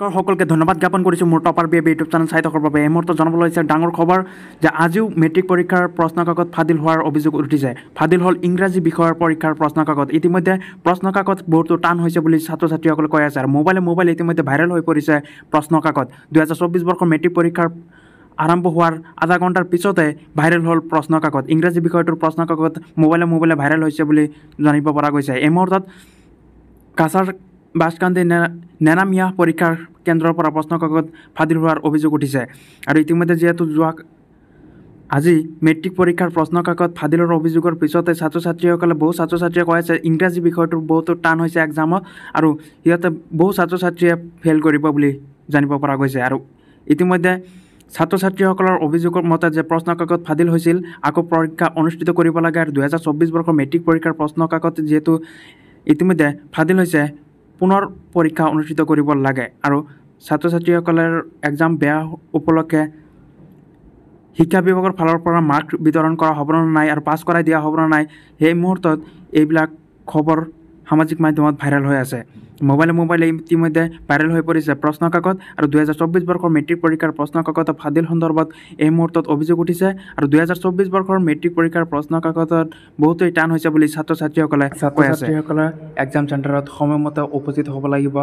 কৰ সকলোকে ধন্যবাদ জ্ঞাপন কৰিছোঁ মোৰ টপাৰ বি বিয়ে ইউটিউব চেনেল চাই থকাৰ বাবে এই মুহূৰ্তত জনাবলৈ হৈছে ডাঙৰ খবৰ যে আজিও মেট্ৰিক পৰীক্ষাৰ প্ৰশ্নকাকত ফাদিল হোৱাৰ অভিযোগ উঠিছে ফাদিল হ'ল ইংৰাজী বিষয়ৰ পৰীক্ষাৰ প্ৰশ্নকাকত ইতিমধ্যে প্ৰশ্নকাকত বহুতো টান হৈছে বুলি ছাত্ৰ ছাত্ৰীসকলে কৈ আছে আৰু মোবাইলে মোবাইল ইতিমধ্যে ভাইৰেল হৈ পৰিছে প্ৰশ্নকাকত দুহেজাৰ চৌব্বিছ বৰ্ষৰ মেট্ৰিক পৰীক্ষাৰ আৰম্ভ হোৱাৰ আধা ঘণ্টাৰ পিছতে ভাইৰেল হ'ল প্ৰশ্নকাকত ইংৰাজী বিষয়টোৰ প্ৰশ্নকাকত মোবাইলে মোবাইলে ভাইৰেল হৈছে বুলি জানিব পৰা গৈছে এই মুহূৰ্তত কাছাৰ বাসকান্দি নেনামিয়া পৰীক্ষাৰ কেন্দ্ৰৰ পৰা প্ৰশ্নকাকত ফাদিল হোৱাৰ অভিযোগ উঠিছে আৰু ইতিমধ্যে যিহেতু যোৱা আজি মেট্ৰিক পৰীক্ষাৰ প্ৰশ্নকাকত ফাদিল হোৱাৰ অভিযোগৰ পিছতে ছাত্ৰ ছাত্ৰীসকলে বহু ছাত্ৰ ছাত্ৰীয়ে কয় যে ইংৰাজী বিষয়টো বহুতো টান হৈছে এক্সামত আৰু সিহঁতে বহু ছাত্ৰ ছাত্ৰীয়ে ফেইল কৰিব বুলি জানিব পৰা গৈছে আৰু ইতিমধ্যে ছাত্ৰ ছাত্ৰীসকলৰ অভিযোগৰ মতে যে প্ৰশ্নকাকত ফাদিল হৈছিল আকৌ পৰীক্ষা অনুষ্ঠিত কৰিব লাগে আৰু দুহেজাৰ চৌব্বিছ বৰ্ষৰ মেট্ৰিক পৰীক্ষাৰ প্ৰশ্নকাকত যিহেতু ইতিমধ্যে ফাদিল হৈছে পুনৰ পৰীক্ষা অনুষ্ঠিত কৰিব লাগে আৰু ছাত্ৰ ছাত্ৰীসকলৰ এক্সাম বেয়া উপলক্ষে শিক্ষা বিভাগৰ ফালৰ পৰা মাৰ্ক বিতৰণ কৰা হ'বনে নাই আৰু পাছ কৰাই দিয়া হ'বনে নাই সেই মুহূৰ্তত এইবিলাক খবৰ সামাজিক মাধ্যমত ভাইৰেল হৈ আছে মোবাইলে মোবাইলে ইতিমধ্যে ভাইৰেল হৈ পৰিছে প্ৰশ্ন কাকত আৰু দুহেজাৰ চৌব্বিছ বৰ্ষৰ মেট্ৰিক পৰীক্ষাৰ প্ৰশ্ন প্ৰশ্নকাকতৰ ফাদিল সন্দৰ্ভত এই মুহূৰ্তত অভিযোগ উঠিছে আৰু দুহেজাৰ চৌব্বিছ বৰ্ষৰ মেট্ৰিক পৰীক্ষাৰ প্ৰশ্ন কাকতত বহুতেই টান হৈছে বুলি ছাত্ৰ ছাত্ৰীসকলে ছাত্ৰ ছাত্ৰীসকলে এক্সাম চেণ্টাৰত সময়মতে উপস্থিত হ'ব লাগিব